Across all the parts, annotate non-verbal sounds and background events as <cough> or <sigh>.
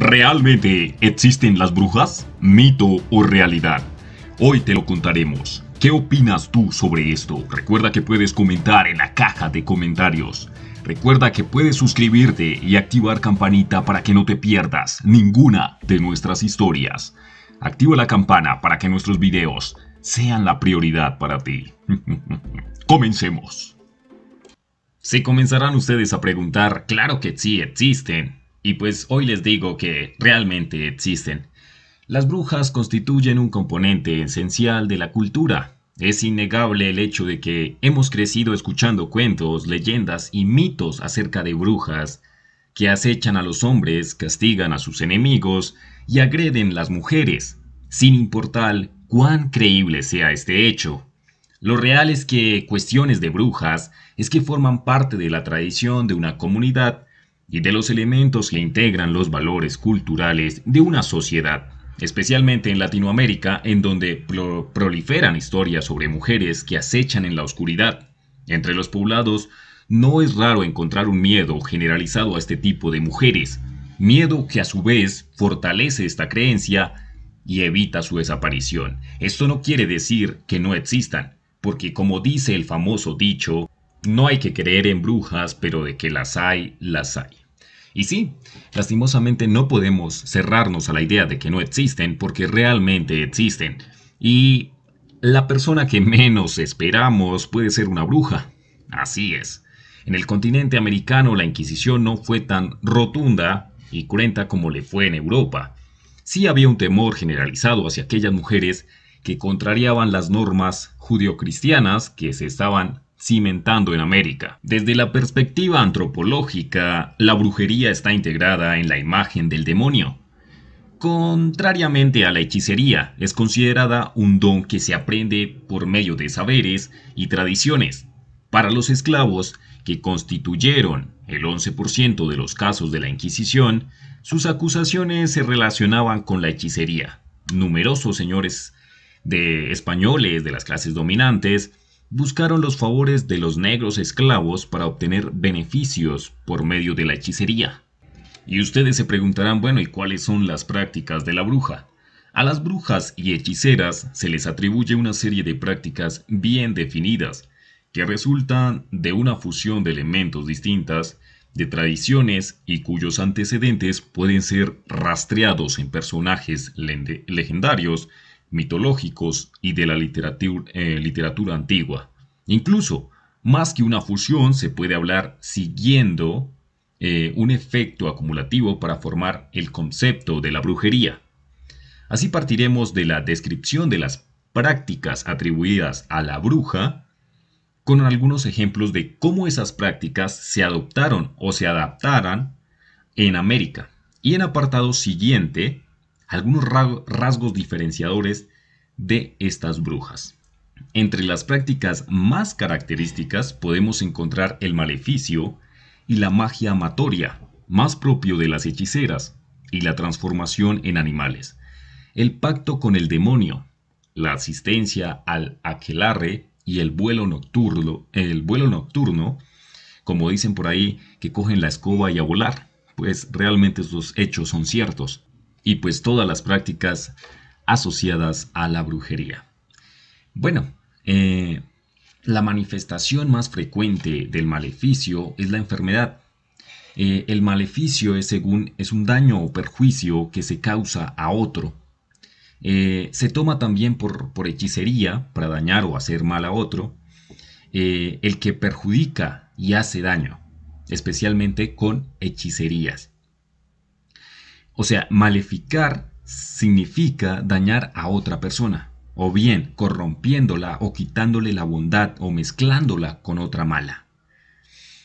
¿Realmente existen las brujas? ¿Mito o realidad? Hoy te lo contaremos. ¿Qué opinas tú sobre esto? Recuerda que puedes comentar en la caja de comentarios. Recuerda que puedes suscribirte y activar campanita para que no te pierdas ninguna de nuestras historias. Activa la campana para que nuestros videos sean la prioridad para ti. <laughs> Comencemos. Se comenzarán ustedes a preguntar, claro que sí existen, y pues hoy les digo que realmente existen. Las brujas constituyen un componente esencial de la cultura. Es innegable el hecho de que hemos crecido escuchando cuentos, leyendas y mitos acerca de brujas que acechan a los hombres, castigan a sus enemigos y agreden las mujeres, sin importar cuán creíble sea este hecho. Lo real es que cuestiones de brujas es que forman parte de la tradición de una comunidad y de los elementos que integran los valores culturales de una sociedad, especialmente en Latinoamérica, en donde proliferan historias sobre mujeres que acechan en la oscuridad. Entre los poblados no es raro encontrar un miedo generalizado a este tipo de mujeres, miedo que a su vez fortalece esta creencia y evita su desaparición. Esto no quiere decir que no existan, porque como dice el famoso dicho, no hay que creer en brujas, pero de que las hay, las hay. Y sí, lastimosamente no podemos cerrarnos a la idea de que no existen porque realmente existen. Y la persona que menos esperamos puede ser una bruja. Así es. En el continente americano la Inquisición no fue tan rotunda y cruenta como le fue en Europa. Sí había un temor generalizado hacia aquellas mujeres que contrariaban las normas judio-cristianas que se estaban cimentando en América. Desde la perspectiva antropológica, la brujería está integrada en la imagen del demonio. Contrariamente a la hechicería, es considerada un don que se aprende por medio de saberes y tradiciones. Para los esclavos, que constituyeron el 11% de los casos de la Inquisición, sus acusaciones se relacionaban con la hechicería. Numerosos señores de españoles de las clases dominantes buscaron los favores de los negros esclavos para obtener beneficios por medio de la hechicería. Y ustedes se preguntarán, bueno, ¿y cuáles son las prácticas de la bruja? A las brujas y hechiceras se les atribuye una serie de prácticas bien definidas, que resultan de una fusión de elementos distintas, de tradiciones y cuyos antecedentes pueden ser rastreados en personajes legendarios mitológicos y de la eh, literatura, antigua. Incluso, más que una fusión, se puede hablar siguiendo eh, un efecto acumulativo para formar el concepto de la brujería. Así partiremos de la descripción de las prácticas atribuidas a la bruja con algunos ejemplos de cómo esas prácticas se adoptaron o se adaptaran en América. Y en apartado siguiente algunos rasgos diferenciadores de estas brujas. Entre las prácticas más características podemos encontrar el maleficio y la magia amatoria, más propio de las hechiceras, y la transformación en animales, el pacto con el demonio, la asistencia al aquelarre y el vuelo nocturno, el vuelo nocturno, como dicen por ahí, que cogen la escoba y a volar, pues realmente estos hechos son ciertos y pues todas las prácticas asociadas a la brujería. Bueno, eh, la manifestación más frecuente del maleficio es la enfermedad. Eh, el maleficio es, según, es un daño o perjuicio que se causa a otro. Eh, se toma también por, por, hechicería para dañar o hacer mal a otro, el que perjudica y hace daño, especialmente con hechicerías. O sea, maleficar significa dañar a otra persona, o bien corrompiéndola o quitándole la bondad o mezclándola con otra mala.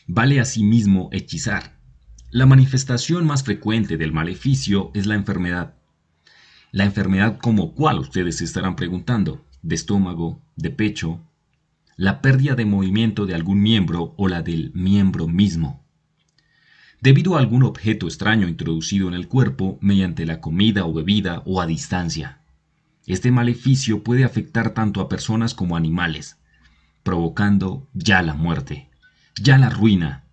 Vale asimismo hechizar. La manifestación más frecuente del maleficio es la enfermedad. La enfermedad como cual ustedes se estarán preguntando, de estómago, de pecho, la pérdida de movimiento de algún miembro o la del miembro mismo debido a algún objeto extraño introducido en el cuerpo mediante la comida o bebida o a distancia. Este maleficio puede afectar tanto a personas como a animales, provocando ya la muerte, ya la ruina.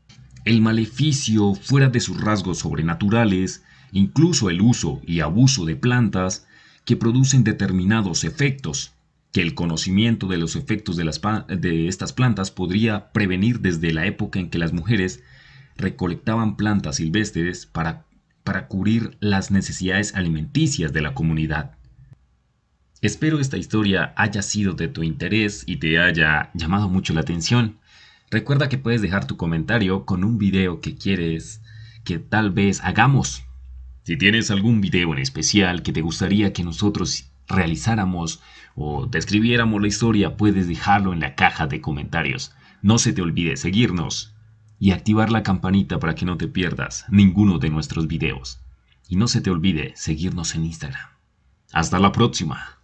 El maleficio, fuera de sus rasgos sobrenaturales, incluso el uso y abuso de plantas que producen determinados efectos, que el conocimiento de los efectos de, las, de estas plantas podría prevenir desde la época en que las mujeres recolectaban plantas silvestres para, para cubrir las necesidades alimenticias de la comunidad. Espero esta historia haya sido de tu interés y te haya llamado mucho la atención. Recuerda que puedes dejar tu comentario con un video que quieres que tal vez hagamos. Si tienes algún video en especial que te gustaría que nosotros realizáramos o describiéramos la historia, puedes dejarlo en la caja de comentarios. No se te olvide seguirnos y activar la campanita para que no te pierdas ninguno de nuestros videos. Y no se te olvide seguirnos en Instagram. Hasta la próxima.